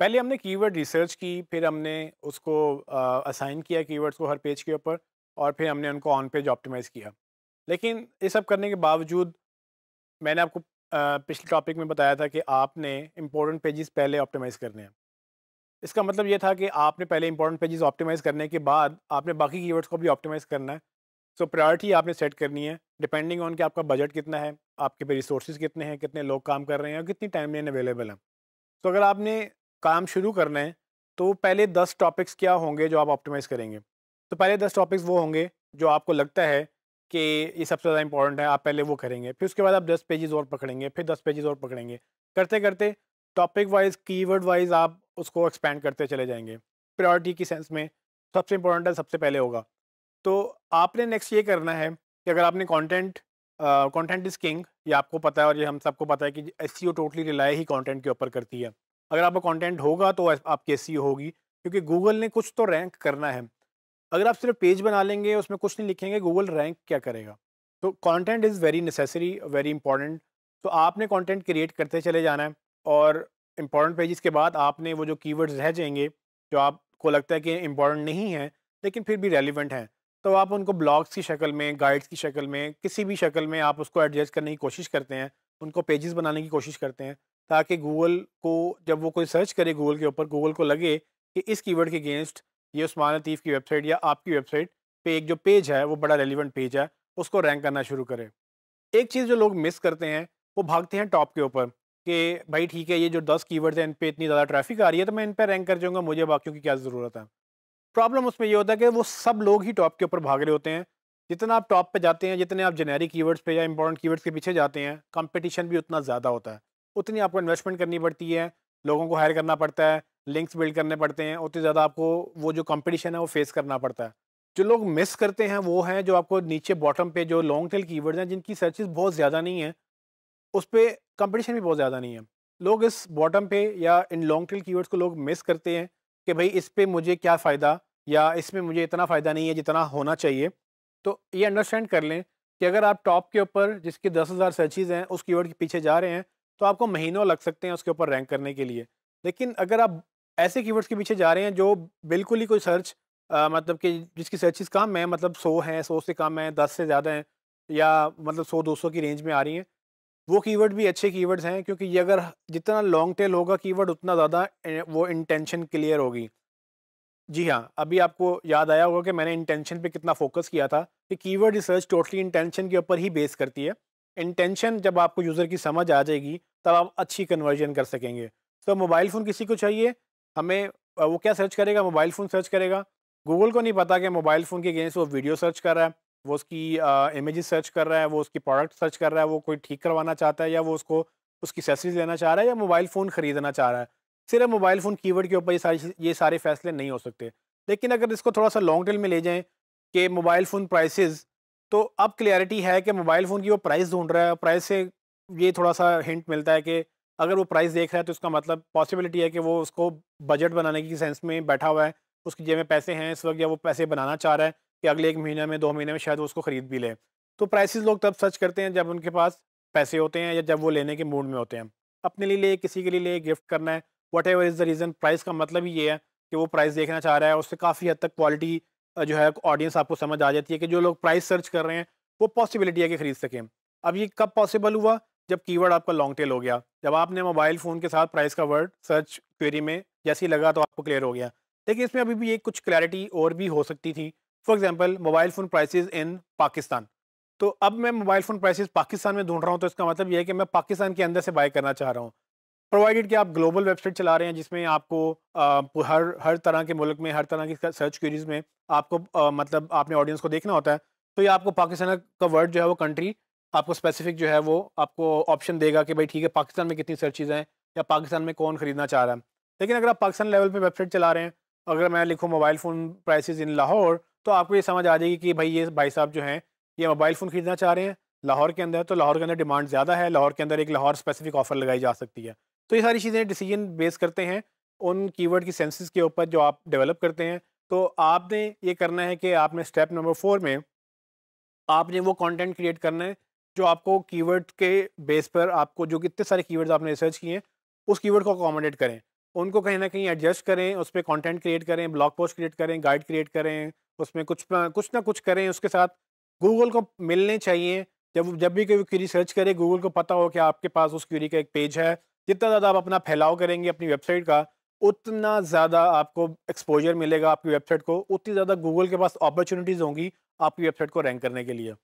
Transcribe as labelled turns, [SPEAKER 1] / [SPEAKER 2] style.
[SPEAKER 1] पहले हमने keyword research की फिर हमने उसको असाइन किया कीवर्ड्स को हर पेज के ऊपर और फिर हमने उनको ऑन पेज ऑप्टिमाइज़ किया लेकिन ये सब करने के बावजूद मैंने आपको पिछले टॉपिक में बताया था कि आपने इम्पोर्टेंट पेजेस पहले ऑप्टिमाइज़ करने हैं इसका मतलब ये था कि आपने पहले इंपॉर्टेंट पेजेस ऑप्टिमाइज़ करने के बाद आपने बाकी कीवर्ड्स को भी ऑप्टिमाइज़ करना है सो so, प्रायोरिटी आपने सेट करनी है डिपेंडिंग ऑन कि आपका बजट कितना है आपके पे रिसोर्स कितने हैं कितने लोग काम कर रहे हैं और कितनी टाइम लाइन अवेलेबल है तो अगर आपने काम शुरू कर रहे हैं तो पहले दस टॉपिक्स क्या होंगे जो आप ऑप्टिमाइज करेंगे तो पहले दस टॉपिक्स वो होंगे जो आपको लगता है कि ये सबसे ज़्यादा इंपॉर्टेंट है आप पहले वो करेंगे फिर उसके बाद आप दस पेजेस और पकड़ेंगे फिर दस पेजेस और पकड़ेंगे करते करते टॉपिक वाइज कीवर्ड वाइज आप उसको एक्सपेंड करते चले जाएंगे प्रायोरिटी की सेंस में सबसे इंपॉर्टेंट सबसे पहले होगा तो आपने नेक्स्ट ये करना है कि अगर आपने कॉन्टेंट कॉन्टेंट इज़ किंग ये आपको पता है और ये हम सबको पता है कि एस सी टोटली रिलाई ही कॉन्टेंट के ऊपर करती है अगर आपका कंटेंट होगा तो आपकी एस e होगी क्योंकि गूगल ने कुछ तो रैंक करना है अगर आप सिर्फ पेज बना लेंगे उसमें कुछ नहीं लिखेंगे गूगल रैंक क्या करेगा तो content is very necessary very important तो आपने कंटेंट क्रिएट करते चले जाना है और इंपॉर्टेंट पेजेस के बाद आपने वो जो कीवर्ड्स रह जाएंगे जो आपको लगता है कि इंपॉर्टेंट नहीं है लेकिन फिर भी रेलिवेंट हैं तो आप उनको ब्लॉग्स की शक्ल में गाइड्स की शक्ल में किसी भी शक्ल में आप उसको एडजस्ट करने की कोशिश करते हैं उनको पेजेस बनाने की कोशिश करते हैं ताकि गूगल को जब वो कोई सर्च करे गूगल के ऊपर गूगल को लगे कि इस कीवर्ड के अगेंस्ट ये उस्मान लतीफ़ की वेबसाइट या आपकी वेबसाइट पे एक जो पेज है वो बड़ा रेलिवेंट पेज है उसको रैंक करना शुरू करें एक चीज़ जो लोग मिस करते हैं वो भागते हैं टॉप के ऊपर कि भाई ठीक है ये जो दस वर्ड्स हैं इन पर इतनी ज़्यादा ट्रैफिक आ रही है तो मैं इन पर रैंक कर जाऊँगा मुझे बाकियों की क्या ज़रूरत है प्रॉब्लम उसमें ये होता है कि वो सब लोग ही टॉप के ऊपर भाग रहे होते हैं जितना आप टॉप पे जाते हैं जितने आप जेनेरिक कीवर्ड्स पे या इंपॉर्टेंट कीवर्ड्स के पीछे जाते हैं कंपटीशन भी उतना ज़्यादा होता है उतनी आपको इन्वेस्टमेंट करनी पड़ती है लोगों को हायर करना पड़ता है लिंक्स बिल्ड करने पड़ते हैं उतनी ज़्यादा आपको वो जो कंपटीशन है वो फेस करना पड़ता है जो लोग मिस करते हैं वो हैं जो आपको नीचे बॉटम पे जो लॉन्ग टेल कीवर्ड्स हैं जिनकी सर्चेज बहुत ज़्यादा नहीं है उस पर कंपटीशन भी बहुत ज़्यादा नहीं है लोग इस बॉटम पे या इन लॉन्ग टेल कीवर्ड्स को लोग मिस करते हैं कि भाई इस पर मुझे क्या फ़ायदा या इसमें मुझे इतना फ़ायदा नहीं है जितना होना चाहिए तो ये अंडरस्टैंड कर लें कि अगर आप टॉप के ऊपर जिसके दस हज़ार सर्चिज़ हैं उस कीवर्ड के पीछे जा रहे हैं तो आपको महीनों लग सकते हैं उसके ऊपर रैंक करने के लिए लेकिन अगर आप ऐसे कीवर्ड्स के पीछे जा रहे हैं जो बिल्कुल ही कोई सर्च आ, मतलब कि जिसकी सर्चिस कम है मतलब सौ हैं सौ से कम हैं दस से ज़्यादा हैं या मतलब सौ दो सौ की रेंज में आ रही हैं वो कीवर्ड भी अच्छे कीवर्ड्स हैं क्योंकि ये अगर जितना लॉन्ग टेल होगा कीवर्ड उतना ज़्यादा वो इंटेंशन क्लियर होगी जी हाँ अभी आपको याद आया होगा कि मैंने इंटेंशन पे कितना फोकस किया था कि कीवर्ड रिसर्च टोटली इंटेंशन के ऊपर ही बेस करती है इंटेंशन जब आपको यूज़र की समझ आ जाएगी तब आप अच्छी कन्वर्जन कर सकेंगे तो मोबाइल फ़ोन किसी को चाहिए हमें वो क्या सर्च करेगा मोबाइल फ़ोन सर्च करेगा गूगल को नहीं पता कि मोबाइल फ़ोन के अगेंस्ट वो वीडियो सर्च कर रहा है वो उसकी इमेज सर्च कर रहा है वो उसकी प्रोडक्ट सर्च कर रहा है वो कोई ठीक करवाना चाहता है या वो उसको उसकी सेसरीज लेना चाह रहा है या मोबाइल फ़ोन ख़रीदना चाह रहा है सिर्फ मोबाइल फ़ोन कीवर्ड के ऊपर ये सारी ये सारे फैसले नहीं हो सकते लेकिन अगर इसको थोड़ा सा लॉन्ग टेल में ले जाएँ कि मोबाइल फ़ोन प्राइसेस तो अब क्लियरिटी है कि मोबाइल फ़ोन की वो प्राइस ढूंढ रहा है प्राइस से ये थोड़ा सा हिंट मिलता है कि अगर वो प्राइस देख रहा है तो उसका मतलब पॉसिबिलिटी है कि वो उसको बजट बनाने की सेंस में बैठा हुआ है उसकी जेब में पैसे हैं इस वक्त या वो पैसे बनाना चाह रहा है कि अगले एक महीने में दो महीने में शायद वो उसको ख़रीद भी ले तो प्राइसेस लोग तब सर्च करते हैं जब उनके पास पैसे होते हैं या जब वो लेने के मूड में होते हैं अपने लिए ले किसी के लिए ले गिफ्ट करना है whatever is the reason price का मतलब ही ये है कि वो प्राइस देखना चाह रहा है उससे काफ़ी हद तक क्वालिटी जो है ऑडियंस आपको समझ आ जाती है कि जो लोग प्राइस सर्च कर रहे हैं वो पॉसिबिलिटी है कि ख़रीद सकें अब ये कब पॉसिबल हुआ जब कीवर्ड आपका लॉन्ग टेल हो गया जब आपने मोबाइल फ़ोन के साथ प्राइस का वर्ड सर्च क्वेरी में जैसे ही लगा तो आपको क्लियर हो गया लेकिन इसमें अभी भी एक कुछ क्लैरिटी और भी हो सकती थी for example mobile phone price in Pakistan तो अब मैं मोबाइल फ़ोन प्राइसेज पाकिस्तान में ढूंढ रहा हूँ तो इसका मतलब यह है कि मैं पाकिस्तान के अंदर से बाय करना चाह रहा हूँ प्रोवाइडेड कि आप ग्लोबल वेबसाइट चला रहे हैं जिसमें आपको आ, हर हर तरह के मुल्क में हर तरह की सर्च क्वेरीज में आपको आ, मतलब आपने ऑडियंस को देखना होता है तो ये आपको पाकिस्तान का वर्ड जो है वो कंट्री आपको स्पेसिफिक जो है वो आपको ऑप्शन देगा कि भाई ठीक है पाकिस्तान में कितनी सर्चिज़ हैं या पाकिस्तान में कौन ख़रीदना चाह रहा है लेकिन अगर आप पाकिस्तान लेवल पे वेबसाइट चला रहे हैं अगर मैं लिखूँ mobile phone price in Lahore तो आपको ये समझ आ जाएगी कि भाई ये भाई साहब जो हैं ये मोबाइल फ़ोन ख़रीदना चाह रहे हैं लाहौर के अंदर तो लाहौर के अंदर डिमांड ज़्यादा है लाहौर के अंदर एक लाहौर स्पेसिफिक ऑफ़र लगाई जा सकती है तो ये सारी चीज़ें डिसीजन बेस करते हैं उन कीवर्ड की सेंसेस के ऊपर जो आप डेवलप करते हैं तो आपने ये करना है कि आपने स्टेप नंबर फोर में आपने वो कंटेंट क्रिएट करना है जो आपको कीवर्ड के बेस पर आपको जो कितने सारे कीवर्ड्स आपने रिसर्च किए हैं उस कीवर्ड को अकोमोडेट करें उनको कहीं ना कहीं एडजस्ट करें उस पर कॉन्टेंट क्रिएट करें ब्लॉग पोस्ट क्रिएट करें गाइड क्रिएट करें उसमें कुछ कुछ ना कुछ करें उसके साथ गूगल को मिलने चाहिए जब जब भी कोई क्यूरी सर्च करे गूगल को पता हो कि आपके पास उस क्यूरी का एक पेज है जितना ज़्यादा आप अपना फैलाव करेंगे अपनी वेबसाइट का उतना ज़्यादा आपको एक्सपोजर मिलेगा आपकी वेबसाइट को उतनी ज़्यादा गूगल के पास अपॉर्चुनिटीज़ होंगी आपकी वेबसाइट को रैंक करने के लिए